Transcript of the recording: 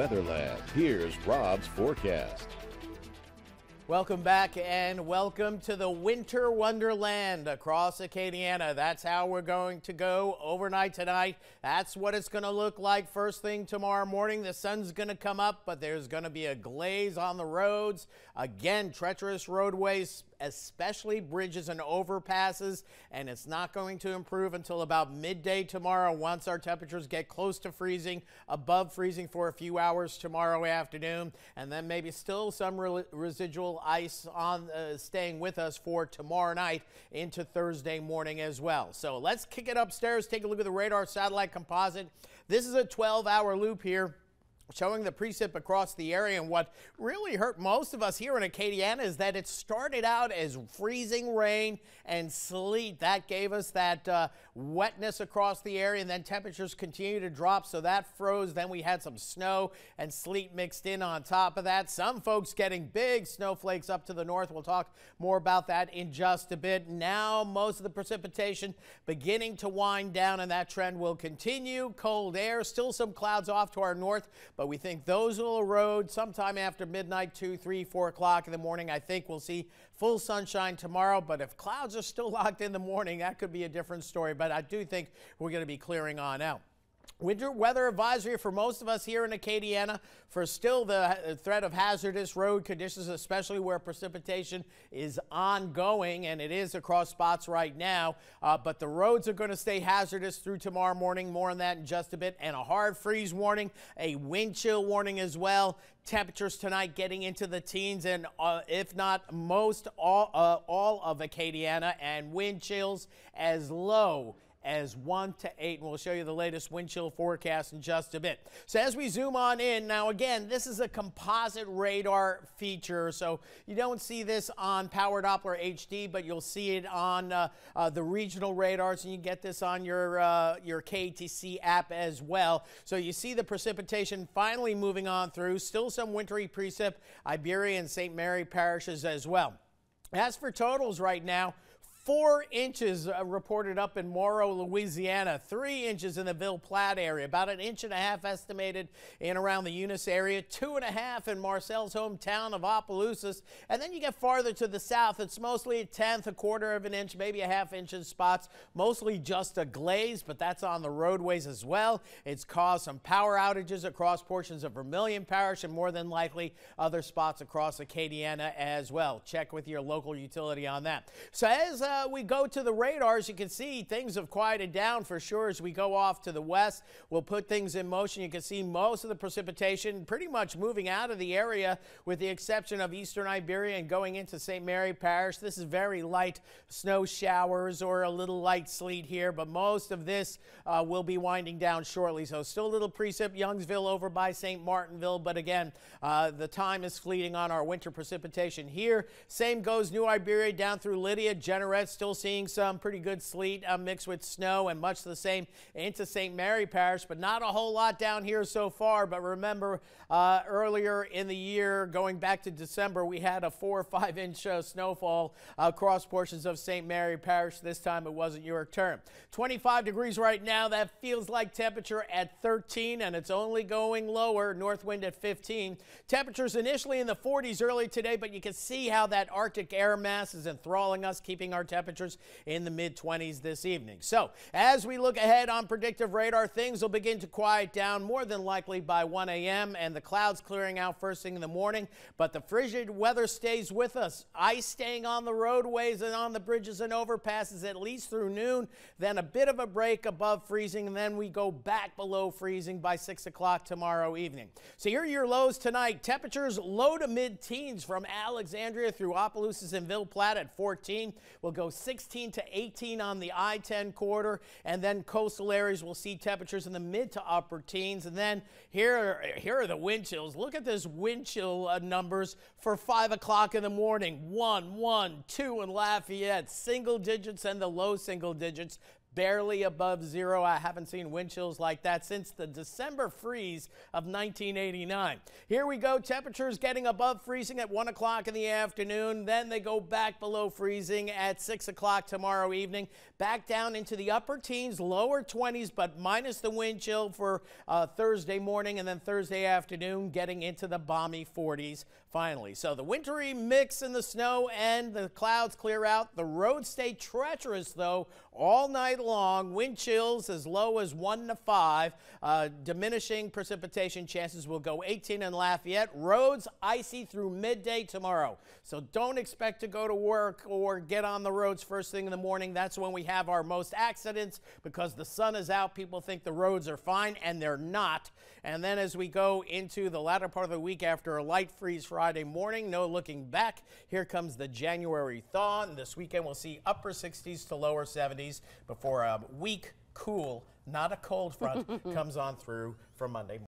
Weather Lab. Here's Rob's forecast. Welcome back and welcome to the winter wonderland across Acadiana. That's how we're going to go overnight tonight. That's what it's going to look like first thing tomorrow morning. The sun's going to come up, but there's going to be a glaze on the roads. Again, treacherous roadways especially bridges and overpasses, and it's not going to improve until about midday tomorrow once our temperatures get close to freezing, above freezing for a few hours tomorrow afternoon, and then maybe still some re residual ice on uh, staying with us for tomorrow night into Thursday morning as well. So let's kick it upstairs, take a look at the radar satellite composite. This is a 12 hour loop here showing the precip across the area. And what really hurt most of us here in Acadiana is that it started out as freezing rain and sleet. That gave us that uh, wetness across the area, and then temperatures continued to drop, so that froze. Then we had some snow and sleet mixed in on top of that. Some folks getting big snowflakes up to the north. We'll talk more about that in just a bit. Now, most of the precipitation beginning to wind down, and that trend will continue. Cold air, still some clouds off to our north, but we think those will erode sometime after midnight, 2, 3, 4 o'clock in the morning. I think we'll see full sunshine tomorrow, but if clouds are still locked in the morning, that could be a different story. But I do think we're going to be clearing on out. Winter weather advisory for most of us here in Acadiana for still the uh, threat of hazardous road conditions, especially where precipitation is ongoing, and it is across spots right now. Uh, but the roads are going to stay hazardous through tomorrow morning. More on that in just a bit. And a hard freeze warning, a wind chill warning as well. Temperatures tonight getting into the teens, and uh, if not most, all, uh, all of Acadiana, and wind chills as low as 1 to 8. And we'll show you the latest wind chill forecast in just a bit. So as we zoom on in, now again, this is a composite radar feature. So you don't see this on Power Doppler HD, but you'll see it on uh, uh, the regional radars, and you get this on your, uh, your KTC app as well. So you see the precipitation finally moving on through. Still some wintry precip, Iberia and St. Mary parishes as well. As for totals right now, Four inches uh, reported up in Morrow, Louisiana. Three inches in the Ville Platte area. About an inch and a half estimated in around the Eunice area. Two and a half in Marcel's hometown of Opelousas. And then you get farther to the south. It's mostly a tenth, a quarter of an inch, maybe a half inch in spots. Mostly just a glaze, but that's on the roadways as well. It's caused some power outages across portions of Vermilion Parish and more than likely other spots across Acadiana as well. Check with your local utility on that. So as uh, uh, we go to the radar, as you can see, things have quieted down for sure as we go off to the west. We'll put things in motion. You can see most of the precipitation pretty much moving out of the area with the exception of eastern Iberia and going into St. Mary Parish. This is very light snow showers or a little light sleet here, but most of this uh, will be winding down shortly. So still a little precip, Youngsville over by St. Martinville, but again, uh, the time is fleeting on our winter precipitation here. Same goes New Iberia down through Lydia, General still seeing some pretty good sleet uh, mixed with snow and much the same into St. Mary Parish, but not a whole lot down here so far. But remember, uh, earlier in the year, going back to December, we had a four or five inch uh, snowfall across portions of St. Mary Parish. This time it wasn't your turn. 25 degrees right now. That feels like temperature at 13, and it's only going lower. North wind at 15. Temperatures initially in the 40s early today, but you can see how that Arctic air mass is enthralling us, keeping our temperatures in the mid 20s this evening. So as we look ahead on predictive radar, things will begin to quiet down more than likely by 1 a.m. and the clouds clearing out first thing in the morning. But the frigid weather stays with us. Ice staying on the roadways and on the bridges and overpasses at least through noon, then a bit of a break above freezing, and then we go back below freezing by 6 o'clock tomorrow evening. So here are your lows tonight. Temperatures low to mid-teens from Alexandria through Opelousas and Ville Platte at 14. We'll go go 16 to 18 on the I 10 corridor, and then coastal areas will see temperatures in the mid to upper teens. And then here, here are the wind chills. Look at this wind chill uh, numbers for 5 o'clock in the morning 1, 1, 2 in Lafayette, single digits and the low single digits barely above zero. I haven't seen wind chills like that since the December freeze of 1989. Here we go. Temperatures getting above freezing at 1 o'clock in the afternoon. Then they go back below freezing at 6 o'clock tomorrow evening. Back down into the upper teens, lower 20s, but minus the wind chill for uh, Thursday morning and then Thursday afternoon, getting into the balmy 40s finally. So the wintry mix in the snow and the clouds clear out. The roads stay treacherous, though, all night long. Wind chills as low as 1 to 5. Uh, diminishing precipitation chances will go 18 in Lafayette. Roads icy through midday tomorrow. So don't expect to go to work or get on the roads first thing in the morning. That's when we have our most accidents because the sun is out. People think the roads are fine, and they're not. And then as we go into the latter part of the week after a light freeze Friday morning, no looking back. Here comes the January thaw. And this weekend, we'll see upper 60s to lower 70s degrees before a weak, cool, not a cold front comes on through for Monday morning.